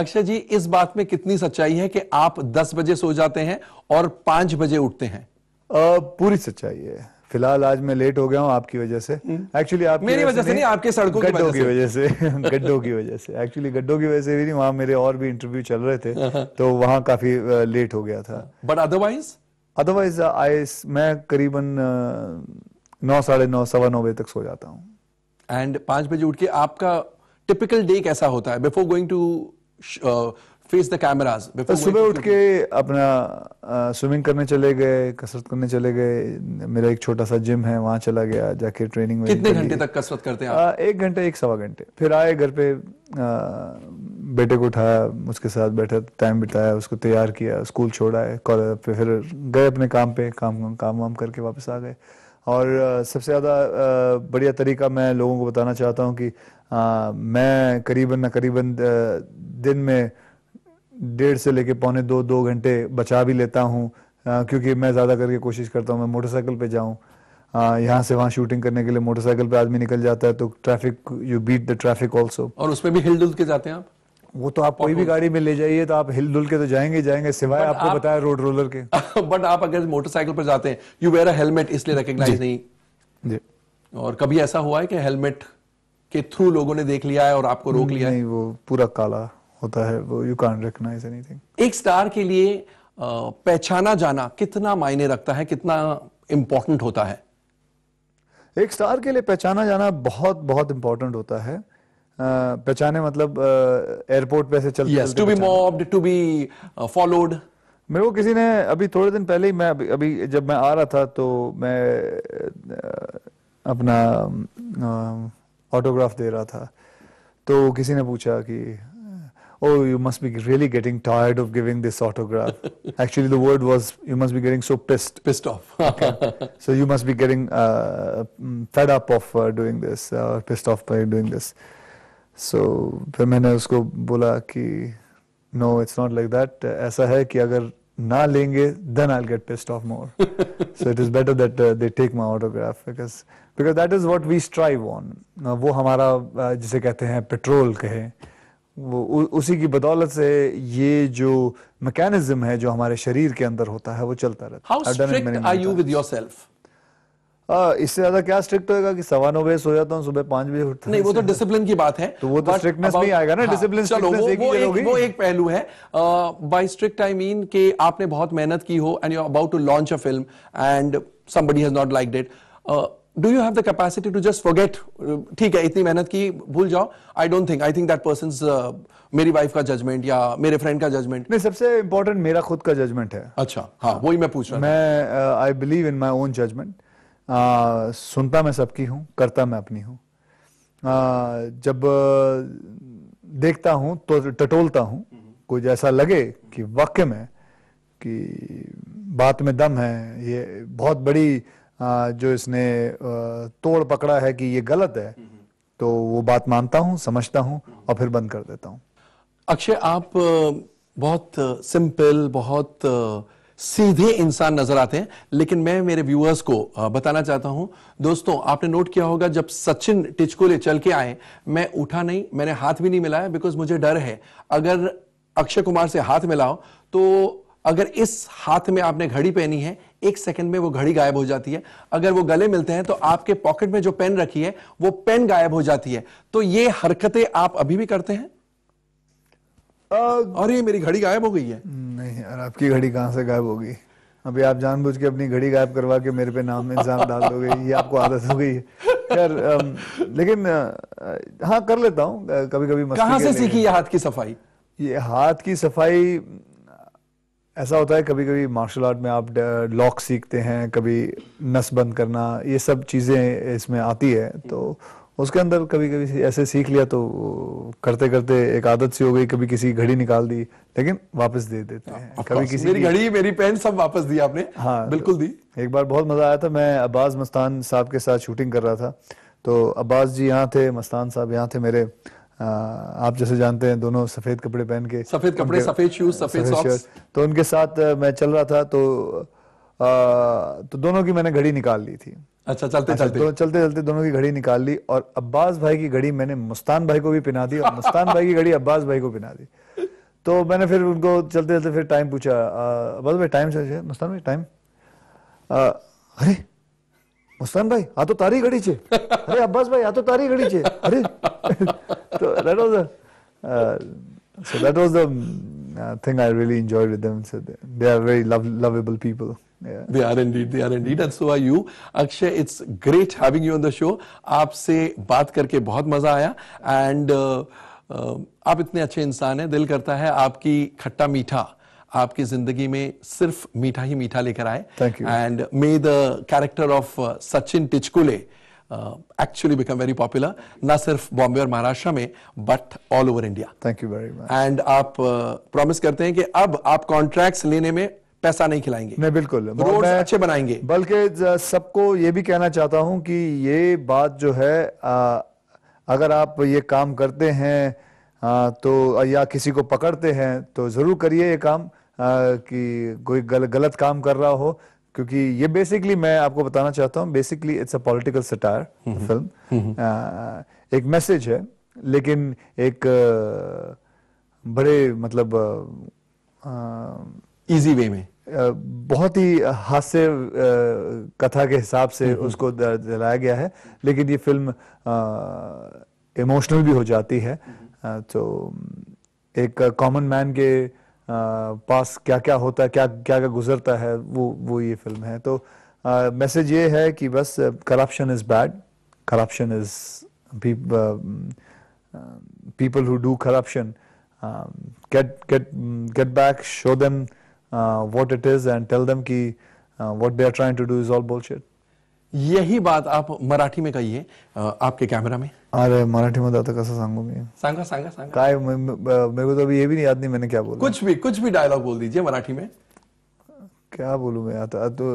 अक्षय जी इस बात में कितनी सच्चाई है कि आप 10 बजे सो जाते हैं और 5 बजे उठते हैं आ, पूरी सच्चाई है फिलहाल आज मैं लेट हो गया हूँ आपकी वजह से एक्चुअली हम्म। आप मेरी वजह से नहीं आपके सड़कों गड्ढों की वजह से गड्ढों की वजह से एक्चुअली गड्ढों की वजह से भी नहीं वहां मेरे और भी इंटरव्यू चल रहे थे हाँ, हाँ। तो वहाँ काफी लेट हो गया था बट अदरवाइज अदरवाइज आई मैं करीबन नौ साढ़े नौ सवा नौ बजे तक सो जाता हूँ एंड पांच बजे उठ के आपका टिपिकल डे कैसा होता है before going to face the cameras सुबह उठ के अपना स्विमिंग करने चले गए कसरत करने चले गए मेरा एक छोटा सा जिम है वहां चला गया जाके ट्रेनिंग में कितने घंटे तक कसरत करते हैं आप? एक घंटे एक सवा घंटे फिर आए घर पे बेटे को उठाया उसके साथ बैठा टाइम बिताया उसको तैयार किया स्कूल छोड़ा है फिर गए अपने काम पे काम काम वाम करके वापस आ गए और सबसे ज़्यादा बढ़िया तरीका मैं लोगों को बताना चाहता हूँ कि आ, मैं करीबन ना करीबन दिन में डेढ़ से लेके पौने दो दो घंटे बचा भी लेता हूँ क्योंकि मैं ज़्यादा करके कोशिश करता हूँ मैं मोटरसाइकिल पे जाऊँ यहाँ से वहाँ शूटिंग करने के लिए मोटरसाइकिल पे आदमी निकल जाता है तो traffic you beat the traffic also और उसमें भी हिल के जाते हैं आप वो तो आप कोई भी गाड़ी में ले जाइए तो आप हिल डुल के तो जाएंगे जाएंगे सिवाय आपको आप, बताया रोड रोलर के बट आप अगर मोटरसाइकिल पर जाते हैं यू वेयर अ हेलमेट इसलिए रिकग्नाइज नहीं जी और कभी ऐसा हुआ है कि हेलमेट के थ्रू लोगों ने देख लिया है और आपको रोक लिया है वो पूरा काला होता है वो यू कांट रिकग्नाइज एनीथिंग एक स्टार के लिए पहचाना जाना कितना मायने रखता है कितना इम्पोर्टेंट होता है एक स्टार के लिए पहचाना जाना बहुत बहुत इम्पोर्टेंट होता है पहचाने मतलब एयरपोर्ट पे से चलते yes, to be mobbed, to be followed. मेरे को किसी ने अभी थोड़े दिन पहले ही मैं अभी, अभी जब मैं आ रहा था तो मैं अपना ऑटोग्राफ दे रहा था तो किसी ने पूछा कि oh, you must be really getting tired of giving this autograph. Actually, the word was, you must be getting so pissed. Pissed off. okay. So you must be getting uh, mm, fed up of uh, doing this, uh, pissed off by doing this. so, फिर मैंने उसको बोला कि no it's not like that ऐसा है कि अगर ना लेंगे then I get pissed off more so it is better that they take my autograph because because that is वो हमारा uh, जिसे कहते हैं पेट्रोल कहे उसी की बदौलत से ये जो मैकेनिज्म है जो हमारे शरीर के अंदर होता है वो चलता रहता है इससे ज्यादा क्या स्ट्रिक्ट होएगा कि सवा नौ बजे सो जाता हूँ सुबह पांच बजे उठता नहीं वो तो डिसिप्लिन की बात है तो वो तो स्ट्रिक्टनेस में आएगा ना डिसिप्लिन हाँ, वो, एक वो, एक, वो एक पहलू है बाय स्ट्रिक्ट आई मीन कि आपने बहुत मेहनत की हो and you are about to launch a film and somebody has not like that do you have the capacity to just forget ठीक है इतनी मेहनत की भूल जाओ I don't think I think that person मेरी वाइफ का जजमेंट या मेरे फ्रेंड का जजमेंट नहीं सबसे इंपॉर्टेंट मेरा खुद का जजमेंट है अच्छा हाँ वही मैं पूछ रहा मैं I believe in my own judgement सुनता मैं सबकी हूँ करता मैं अपनी हूँ uh, जब uh, देखता हूँ तो टटोलता हूँ कुछ ऐसा लगे कि वाक्य में कि बात में दम है ये बहुत बड़ी जो इसने तोड़ पकड़ा है कि ये गलत है तो वो बात मानता हूँ समझता हूँ और फिर बंद कर देता हूं अक्षय आप बहुत सिंपल बहुत सीधे इंसान नजर आते हैं लेकिन मैं मेरे व्यूअर्स को बताना चाहता हूं दोस्तों आपने नोट किया होगा जब सचिन टिचकोले चल के आए मैं उठा नहीं मैंने हाथ भी नहीं मिलाया बिकॉज मुझे डर है अगर अक्षय कुमार से हाथ मिलाओ तो अगर इस हाथ में आपने घड़ी पहनी है एक सेकंड में वो घड़ी गायब हो जाती है अगर वो गले मिलते हैं तो आपके पॉकेट में जो पेन रखी है वो पेन गायब हो जाती है तो ये हरकतें आप अभी भी करते हैं अरे मेरी घड़ी गायब हो गई है नहीं यार आपकी घड़ी कहां से गायब होगी अभी आप जानबूझ के अपनी घड़ी गायब करवा के मेरे पे नाम इंजाम डाल दोगे ये आपको आदत हो गई है यार लेकिन हाँ कर लेता हूँ कभी कभी कहाँ से सीखी ये हाथ की सफाई ये हाथ की सफाई ऐसा होता है कभी कभी मार्शल आर्ट में आप लॉक सीखते हैं कभी नस बंद करना ये सब चीज़ें इसमें आती है तो उसके अंदर कभी कभी ऐसे सीख लिया तो करते करते एक आदत सी हो गई कभी किसी घड़ी निकाल दी लेकिन वापस दे देते हैं कभी किसी मेरी घड़ी मेरी पेन सब वापस दी आपने हाँ बिल्कुल दी एक बार बहुत मजा आया था मैं अब्बास मस्तान साहब के साथ शूटिंग कर रहा था तो अब्बास जी यहाँ थे मस्तान साहब यहाँ थे मेरे आप जैसे जानते हैं दोनों सफेद कपड़े पहन के सफेद कपड़े सफेद शूज सफेद शर्ट तो उनके साथ मैं चल रहा था तो आ, तो दोनों की मैंने घड़ी निकाल ली थी अच्छा चलते अच्छा, चलते तो चलते चलते दोनों की घड़ी निकाल ली और अब्बास भाई की घड़ी मैंने मुस्तान भाई को भी पिना दी और मुस्तान भाई की घड़ी अब्बास भाई को पिना दी तो मैंने फिर उनको चलते चलते फिर टाइम पूछा अब्बास भाई टाइम से मुस्तान भाई टाइम अरे मुस्तान भाई आ तो तारी घड़ी छे अरे अब्बास भाई आ तो तारी घड़ी छे अरे तो that was so that was the thing I really enjoyed with them so they are very love people Yeah. They are indeed. They are indeed. And so are you. Akshay, it's great having you on the show. आपसे बात करके बहुत मजा आया and uh, uh, आप इतने अच्छे इंसान हैं दिल करता है आपकी खट्टा मीठा आपकी जिंदगी में सिर्फ मीठा ही मीठा लेकर आए and may the character of Sachin Tichkule actually become very popular ना सिर्फ बॉम्बे और महाराष्ट्र में but all over India thank you very much and आप प्रॉमिस uh, करते हैं कि अब आप कॉन्ट्रैक्ट्स लेने में पैसा नहीं खिलाएंगे नहीं बिल्कुल रोड अच्छे बनाएंगे बल्कि uh, सबको ये भी कहना चाहता हूं कि ये बात जो है आ, uh, अगर आप ये काम करते हैं आ, uh, तो या किसी को पकड़ते हैं तो जरूर करिए ये काम कि कोई गल, गलत काम कर रहा हो क्योंकि ये बेसिकली मैं आपको बताना चाहता हूँ basically it's a political satire film एक मैसेज है लेकिन एक बड़े मतलब इजी वे में बहुत ही हास्य कथा के हिसाब से उसको दिलाया गया है लेकिन ये फिल्म इमोशनल भी हो जाती है तो एक कॉमन मैन के पास क्या क्या होता है क्या क्या क्या गुजरता है वो वो ये फिल्म है तो मैसेज ये है कि बस corruption is bad corruption is people who do corruption get get get back show them what it is and tell them कि what they are trying to do is all bullshit यही बात आप मराठी में कही आपके कैमरा में अरे मराठी में दाता तो कैसा सांगू मैं सांगा सांगा सांगा काय मेरे को तो अभी ये भी नहीं याद नहीं मैंने क्या बोला कुछ भी कुछ भी डायलॉग बोल दीजिए मराठी में क्या बोलूं मैं आता तो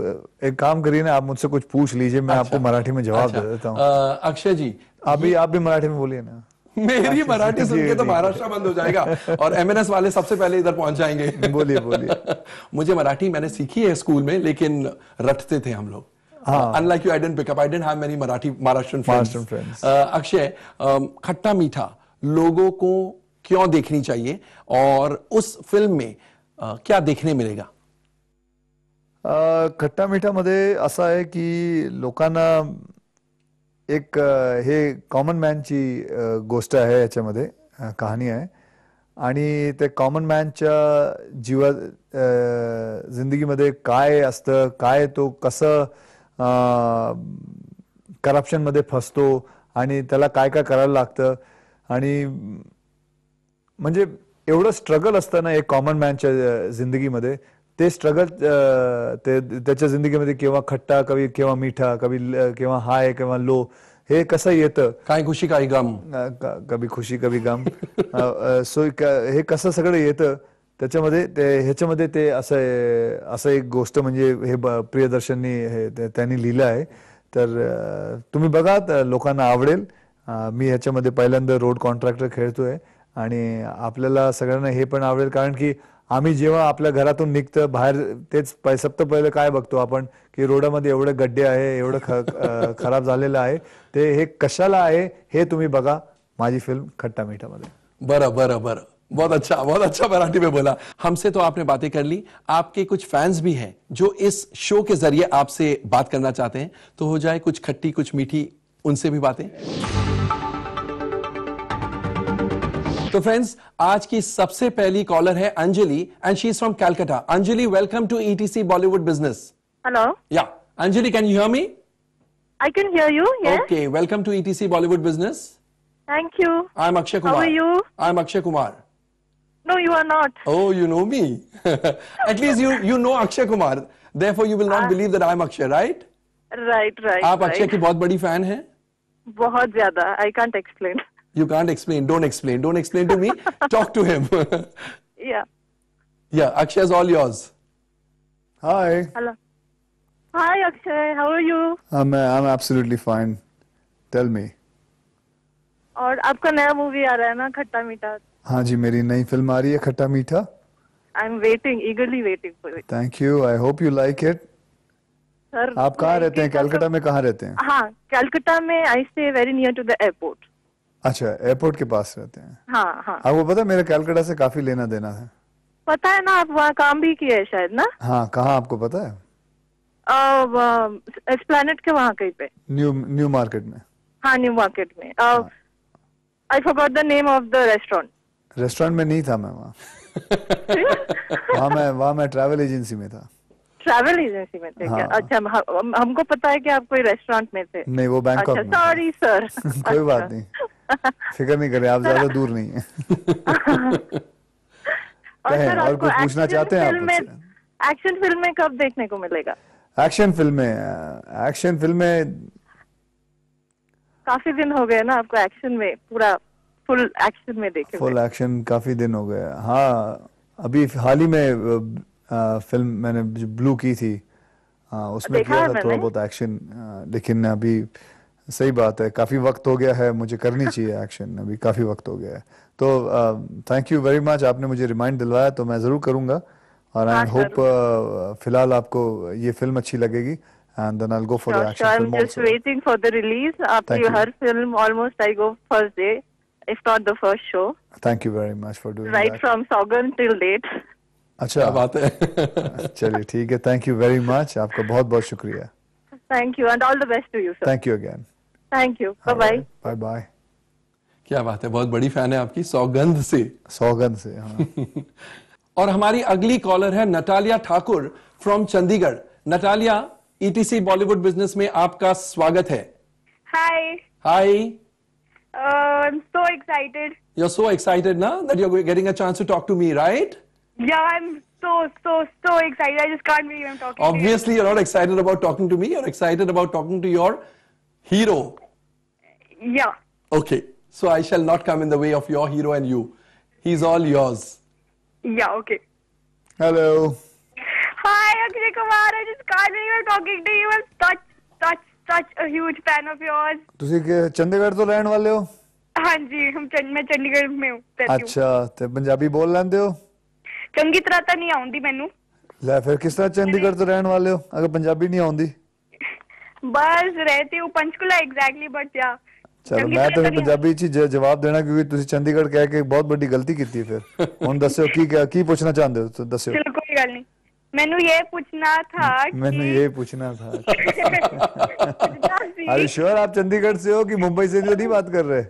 एक काम करिए ना आप मुझसे कुछ पूछ लीजिए मैं अच्छा, आपको मराठी में जवाब अच्छा, दे देता हूँ अक्षय जी आप भी आप भी मराठी में बोलिए ना मेरी मराठी सुन के तो महाराष्ट्र बंद हो जाएगा और एमएनएस वाले सबसे पहले इधर पहुंच जाएंगे बोलिए बोलिए मुझे मराठी मैंने सीखी है स्कूल में लेकिन रटते थे हम लोग unlike you I didn't pick up I didn't have many Marathi Maharashtra friends Akshay Khatta Meetha लोगों को क्यों देखनी चाहिए और उस फिल्म में uh, क्या देखने मिलेगा खट्टा मीठा मिठामध्ये असं आहे की लोकांना एक हे कॉमन ची गोष्ट आहे याच्यामध्ये कहाणी आहे आणि ते कॉमन मॅनच्या जीवा जिंदगीमध्ये काय असतं काय तो कसं मध्ये फसतो आणि त्याला काय काय करायला लागतं आणि म्हणजे एवढं स्ट्रगल असतं ना एक कॉमन मॅनच्या जिंदगीमध्ये ते स्ट्रगल ते त्याच्या जिंदगीमध्ये केव्हा खट्टा कवी केव्हा मिठा कवी केव्हा हाय किंवा लो हे कसं येतं काय खुशी काही गम कभी खुशी कभी गम सो हे कसं सगळं येतं त्याच्यामध्ये ते ह्याच्यामध्ये ते असं असं एक गोष्ट म्हणजे हे प्रियदर्शननी हे त्यांनी लिहिलं आहे तर तुम्ही बघा लोकांना आवडेल मी ह्याच्यामध्ये पहिल्यांदा रोड कॉन्ट्रॅक्टर खेळतोय आणि आपल्याला सगळ्यांना हे पण आवडेल कारण की आम्ही जेव्हा आपल्या घरातून निघतं बाहेर तेच सप्त पहिलं काय बघतो आपण की रोडामध्ये एवढे गड्डे आहे एवढं ख खराब झालेलं आहे ते हे कशाला आहे हे तुम्ही बघा माझी फिल्म खट्टा मिठामध्ये बरं बरं बरं बहुत अच्छा बहुत अच्छा मराठी में बोला हमसे तो आपने बातें कर ली आपके कुछ फैंस भी हैं जो इस शो के जरिए आपसे बात करना चाहते हैं तो हो जाए कुछ खट्टी कुछ मीठी उनसे भी बातें तो फ्रेंड्स आज की सबसे पहली कॉलर है Anjali and she is from Calcutta Anjali welcome to ETC Bollywood business hello yeah Anjali can you hear me I can hear you okay welcome to ETC Bollywood business thank you I am Akshay Kumar I am Akshay Kumar No, you are not. Oh, you know me. At least you, you know Akshay Kumar. Therefore, you will not uh, believe that I am Akshay, right? Right, right. Akshay right. Akshay की बहुत fan, fan हैं? बहुत I can't explain. You can't explain. Don't explain. Don't explain to me. Talk to him. yeah. Yeah, Akshay is all yours. Hi. Hello. Hi, Akshay. How are you? I'm uh, I'm absolutely fine. Tell me. और आपका नया movie आ रहा है ना खट्टा मीठा हाँ जी मेरी नई फिल्म आ रही है Khatta Meetha I am waiting eagerly waiting for it thank you I hope you like it sir आप कहाँ रहते हैं कैलकटा में कहाँ रहते हैं हाँ कैलकटा में I stay very near to the airport अच्छा एयरपोर्ट के पास रहते हैं हाँ हाँ आपको पता मेरा कैलकटा से काफी लेना देना है पता है ना आप वहाँ काम भी किया है शायद ना हाँ कहाँ आपको पता है एक्सप्लेनेट के वहाँ कहीं पे न्यू न्यू मार्केट में हाँ न्यू मार्केट में I forgot the name of the restaurant restaurant में नहीं था मैं वहाँ वहाँ मैं वहाँ मैं ट्रैवल एजेंसी में था ट्रैवल एजेंसी में थे हाँ। क्या अच्छा हम, हमको पता है कि आप कोई रेस्टोरेंट में थे नहीं वो बैंकॉक अच्छा, सॉरी सर कोई बात अच्छा। नहीं फिक्र नहीं करें आप ज्यादा दूर नहीं है और, सर, और कुछ पूछना चाहते हैं एक्शन फिल्म में कब देखने को मिलेगा एक्शन फिल्म में एक्शन फिल्म में काफी दिन हो गए ना आपको एक्शन में पूरा फुल एक्शन में देखे फुल एक्शन काफी दिन हो गए हाँ अभी हाल ही में फिल्म मैंने ब्लू की थी आ, उसमें किया था थोड़ा बहुत एक्शन लेकिन अभी सही बात है काफी वक्त हो गया है मुझे करनी चाहिए एक्शन अभी काफी वक्त हो गया है तो थैंक यू वेरी मच आपने मुझे रिमाइंड दिलवाया तो मैं जरूर करूंगा और आई हाँ, होप फिलहाल आपको ये फिल्म अच्छी लगेगी and then I go for the action film also I am just waiting for the release after your her film almost I go first day if not the first show. Thank you very much for doing right that. Right from Sogan till date. अच्छा बात है चलिए ठीक है thank you very much आपका बहुत बहुत शुक्रिया thank you and all the best to you sir thank you again thank you bye bye bye bye क्या बात है बहुत बड़ी फैन है आपकी सौगंध से सौगंध से हाँ और हमारी अगली कॉलर है Natalia Thakur from Chandigarh Natalia ETC Bollywood business में आपका स्वागत है हाय हाय Uh, I'm so excited. You're so excited now that you're getting a chance to talk to me, right? Yeah, I'm so, so, so excited. I just can't believe I'm talking Obviously, you. you're not excited about talking to me. You're excited about talking to your hero. Yeah. Okay. So I shall not come in the way of your hero and you. He's all yours. Yeah, okay. Hello. Hi, Akshay Kumar. I just can't believe I'm talking to you. I'm touch. touched such a huge fan of yours. ਤੁਸੀਂ ਕਿ- ਚੰਡੀਗੜ੍ਹ ਤੋਂ ਲੈਣ ਵਾਲੇ ਹੋ ਹਾਂਜੀ जी हम चंड, मैं चंडीगढ़ ਅੱਛਾ ਤੇ ਪੰਜਾਬੀ ਬੋਲ ਲੈਂਦੇ ਹੋ ਚੰਗੀ ਤਰ੍ਹਾਂ ਤਾਂ ਨਹੀਂ ਆਉਂਦੀ ਮੈਨੂੰ ਲੈ ਫਿਰ ਕਿਸ ਤਰ੍ਹਾਂ ਚੰਡੀਗੜ੍ਹ ਤੋਂ ਰਹਿਣ ਵਾਲੇ ਹੋ ਅਗਰ ਪੰਜਾਬੀ ਨਹੀਂ ਆਉਂਦੀ ਬਸ ਰਹਤੀ ਉਹ ਪੰਚਕੁਲਾ ਐਗਜ਼ੈਕਟਲੀ ਬਟ ਯਾ ਚਲੋ ਮੈਂ ਤਾਂ ਪੰਜਾਬੀ ਚ ਜਵਾਬ ਦੇਣਾ ਕਿਉਂਕਿ ਤੁਸੀਂ ਚੰਡੀਗੜ੍ਹ ਕਹਿ ਕੇ ਬਹੁਤ ਵੱਡੀ ਗਲਤੀ ਕੀਤੀ ਫਿਰ ਹੁਣ ਦੱਸਿਓ ਕੀ ਕੀ ਪੁੱਛਣਾ ਚਾਹੁੰਦੇ ਹੋ ਦੱਸਿਓ ਚਲੋ ਕੋਈ ਗੱਲ ਨਹੀਂ मैनू ये पूछना था मैनू ये पूछना था अरे श्योर आप चंडीगढ़ से हो कि मुंबई से जो नहीं बात कर रहे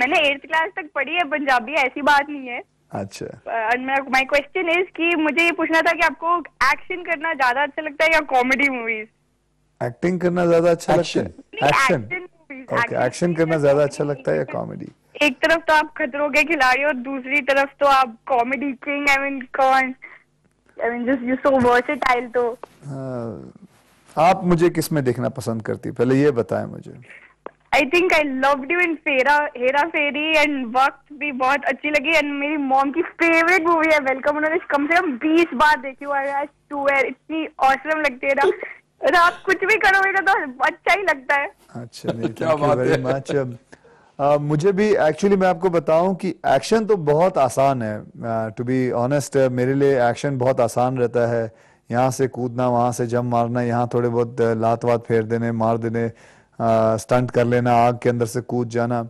मैंने एट्थ क्लास तक पढ़ी है पंजाबी ऐसी बात नहीं है अच्छा माय क्वेश्चन इज कि मुझे ये पूछना था कि आपको एक्शन करना ज्यादा अच्छा लगता है या कॉमेडी मूवीज एक्टिंग करना ज्यादा अच्छा लगता है एक्शन ओके एक्शन करना ज्यादा अच्छा लगता है या कॉमेडी एक तरफ तो आप खतरों के खिलाड़ी और दूसरी तरफ तो आप कॉमेडी किंग आई मीन कौन I mean just you so versatile तो हाँ। आप मुझे किस में देखना पसंद करती पहले ये बताएं मुझे I think I loved you in Phera Hera Pheri and वक्त भी बहुत अच्छी लगी एंड मेरी मॉम की फेवरेट मूवी है वेलकम उन्होंने कम से कम बीस बार देखी हुआ है टू एयर इतनी औसम लगती है आप कुछ भी करोगे तो अच्छा ही लगता है अच्छा क्या बात है मुझे भी एक्चुअली मैं आपको बताऊं कि एक्शन तो बहुत आसान है टू बी ऑनेस्ट मेरे लिए एक्शन बहुत आसान रहता है यहाँ से कूदना वहाँ से जम मारना यहाँ थोड़े बहुत लात वात फेर देने मार देने स्टंट कर लेना आग के अंदर से कूद जाना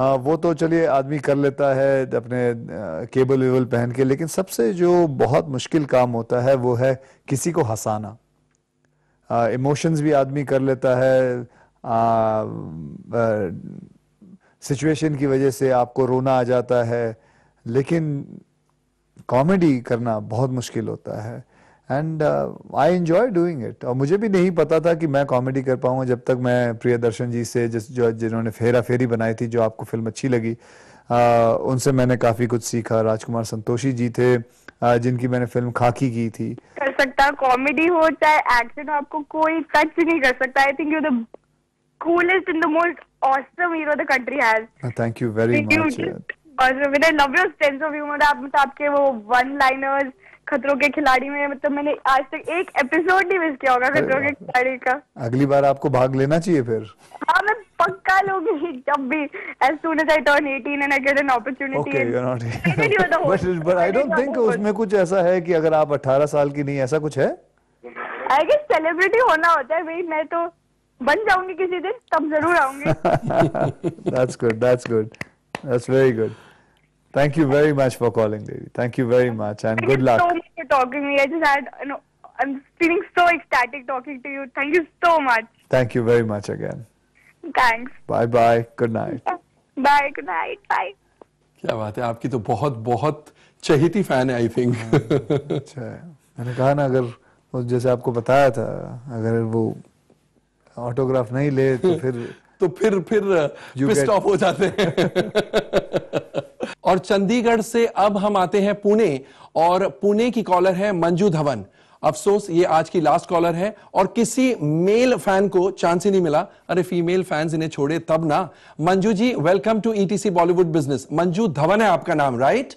आ, वो तो चलिए आदमी कर लेता है अपने आ, केबल वेबल पहन के लेकिन सबसे जो बहुत मुश्किल काम होता है वो है किसी को हंसाना इमोशंस भी आदमी कर लेता है आ, सिचुएशन की वजह से आपको रोना आ जाता है लेकिन कॉमेडी करना बहुत मुश्किल होता है and I enjoy doing it और मुझे भी नहीं पता था कि मैं कॉमेडी कर पाऊँगा जब तक मैं प्रिय दर्शन जी से जिस जो जिन्होंने फेरा फेरी बनाई थी जो आपको फिल्म अच्छी लगी uh, उनसे मैंने काफ़ी कुछ सीखा राजकुमार संतोषी जी थे uh, जिनकी मैंने फिल्म खाकी की थी कर सकता कॉमेडी हो चाहे एक्शन आपको कोई टच नहीं कर सकता I think you the coolest in the most awesome hero the country has. Oh, thank you very Thank much. You awesome. And I love your sense of humor. आप मतलब आपके वो one liners खतरों के खिलाड़ी में मतलब मैंने आज तक एक एपिसोड नहीं मिस किया होगा खतरों के खिलाड़ी का अगली बार आपको भाग लेना चाहिए फिर हाँ मैं पक्का लूंगी जब भी as soon as I turn 18 and I get an opportunity okay you're not but but I don't think उसमें कुछ ऐसा है कि अगर आप 18 साल की नहीं ऐसा कुछ है आई गेस सेलिब्रिटी होना होता है भाई मैं तो बन जाऊंगी किसी दिन तब जरूर आऊंगी that's good that's good that's very good Thank you very much for calling, Devi. Thank you very much, and Thank good luck. Thank you so much for talking to me. I just had, you know, I'm feeling so ecstatic talking to you. Thank you so much. Thank you very much again. Thanks. Bye bye. Good night. Bye. Good night. Bye. क्या बात है आपकी तो बहुत बहुत चहेती fan है I think अच्छा मैंने कहा ना अगर जैसे आपको बताया था अगर वो ऑटोग्राफ नहीं ले तो फिर तो फिर फिर पिस्ट uh, हो जाते हैं और चंडीगढ़ से अब हम आते हैं पुणे और पुणे की कॉलर है मंजू धवन अफसोस ये आज की लास्ट कॉलर है और किसी मेल फैन को चांस ही नहीं मिला अरे फीमेल फैंस इन्हें छोड़े तब ना Manju ji welcome to ETC Bollywood business Manju Dhawan है आपका नाम राइट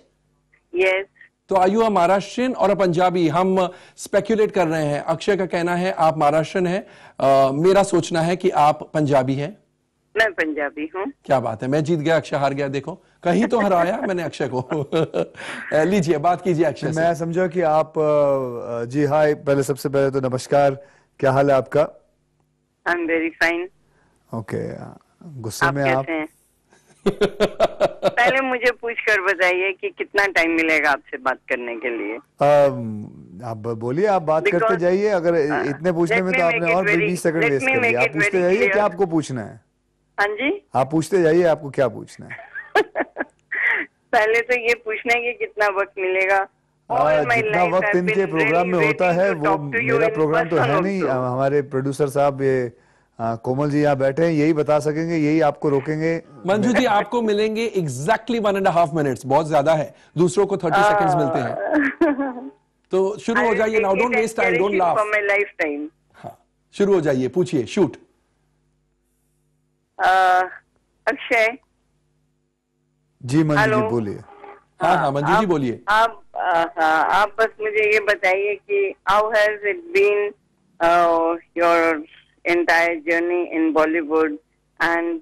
यस तो आयु अ महाराष्ट्रियन और अ पंजाबी हम स्पेक्यूलेट कर रहे हैं अक्षय का कहना है आप महाराष्ट्रियन है आ, मेरा सोचना है कि आप पंजाबी हैं मैं पंजाबी हूँ क्या बात है मैं जीत गया अक्षय हार गया देखो कहीं तो हराया मैंने अक्षय को लीजिए बात कीजिए अक्षय मैं समझा कि आप जी हाय पहले सबसे पहले तो नमस्कार क्या हाल है आपका I am very fine okay गुस्से में आप पहले मुझे पूछ कर बताइए कि कितना टाइम मिलेगा आपसे बात करने के लिए आप बोलिए आप बात Because, करते जाइए अगर आ, हाँ, इतने पूछने में तो आपने और बीस सेकंड वेस्ट कर दिया आप पूछते जाइए क्या आपको पूछना है हाँ जी आप पूछते जाइए आपको क्या पूछना है पहले तो ये पूछना है कि कितना वक्त मिलेगा हाँ, जितना वक्त इनके प्रोग्राम में होता है वो मेरा प्रोग्राम तो है नहीं हमारे प्रोड्यूसर साहब ये हाँ कोमल जी यहाँ बैठे हैं यही बता सकेंगे यही आपको रोकेंगे मंजू जी आपको मिलेंगे exactly one and half minutes बहुत ज्यादा है दूसरों को थर्टी सेकेंड मिलते हैं तो शुरू हो जाइए now don't waste time don't laugh life time शुरू हो जाइए पूछिए शूट अक्षय जी मंजू जी बोलिए हाँ हाँ मंजू जी बोलिए आप हाँ, आप बस मुझे ये बताइए कि how has it been your entire journey in Bollywood. And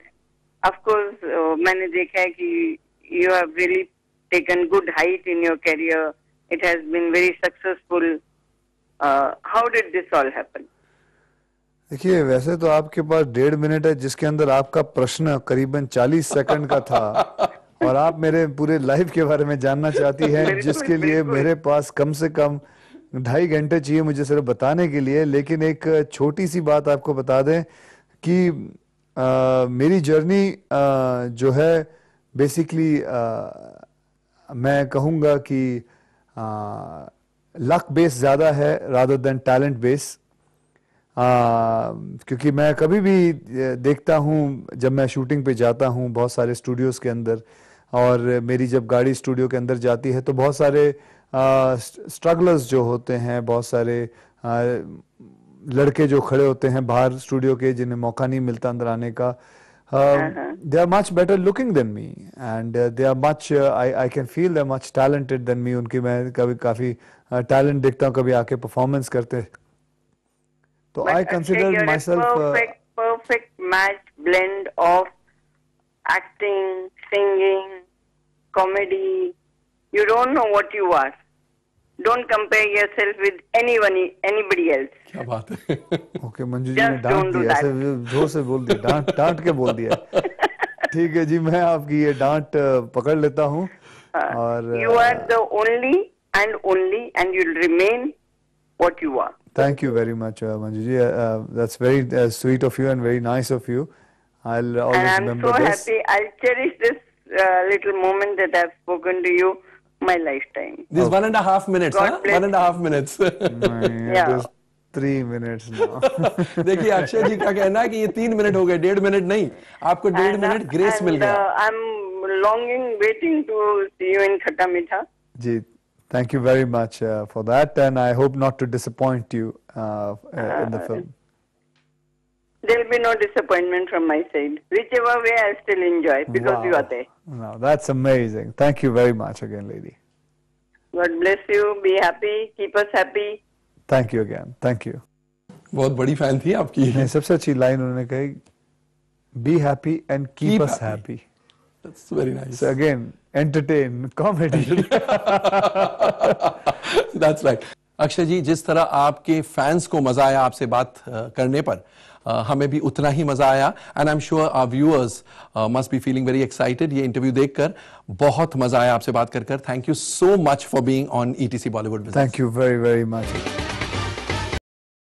of course, uh, मैंने देखा है you have really taken good height in your career. It has been very successful. Uh, how did this all happen? देखिए वैसे तो आपके पास डेढ़ minute है जिसके अंदर आपका प्रश्न करीबन चालीस सेकंड का था और आप मेरे पूरे लाइफ के बारे में जानना चाहती हैं जिसके लिए मेरे पास कम से कम ढाई घंटे चाहिए मुझे सिर्फ बताने के लिए लेकिन एक छोटी सी बात आपको बता दें कि आ, मेरी जर्नी आ, जो है बेसिकली आ, मैं कहूँगा कि लक बेस ज़्यादा है रादर देन टैलेंट बेस क्योंकि मैं कभी भी देखता हूँ जब मैं शूटिंग पे जाता हूँ बहुत सारे स्टूडियोज़ के अंदर और मेरी जब गाड़ी स्टूडियो के अंदर जाती है तो बहुत सारे स्ट्रगलर्स जो होते हैं बहुत सारे आ, लड़के जो खड़े होते हैं बाहर स्टूडियो के जिन्हें मौका नहीं मिलता अंदर आने का they are much better looking than me and they are much I I can feel they much talented than me उनकी मैं कभी काफी टैलेंट uh, देखता हूँ कभी आके परफॉर्मेंस करते तो I consider myself perfect match blend of acting singing comedy you don't know what you are don't compare your with anyone else क्या बात है ओके मंजू जी ने डांट दिया ऐसे जोर से बोल दिया डांट डांट के बोल दिया ठीक है जी मैं आपकी ये डांट पकड़ लेता हूँ हाँ। और you are the only and only and you remain what you are thank you very much Manju ji that's very sweet of you and very nice of you I'll always and I'm remember so this. happy. I'll cherish this uh, little moment that I've spoken to you. my lifetime. This okay. one and a half minutes, huh? one and a half minutes. yeah. Three देखिए अक्षय जी का कहना है कि ये तीन minute हो गए डेढ़ मिनट नहीं आपको डेढ़ मिनट ग्रेस uh, मिल गया I am longing waiting to see you in Khatta Meetha ji thank you very much for that and I hope not to disappoint you in the film There'll be no disappointment from my side. Whichever way, I still enjoy because wow. you are there. No, that's amazing. Thank you very much again, lady. God bless you. Be happy. Keep us happy. Thank you again. Thank you. बहुत बड़ी fan थी आपकी नहीं सबसे अच्छी line उन्होंने कही be happy and keep us happy that's very nice so again entertain comedy that's right Akshay ji जिस तरह आपके फैंस को मजा आया आपसे बात करने पर Uh, हमें भी उतना ही मज़ा आया and I am sure our viewers must be feeling very excited ये इंटरव्यू देखकर बहुत मज़ा आया आपसे बात कर thank you so much for being on E T C Bollywood thank you very very much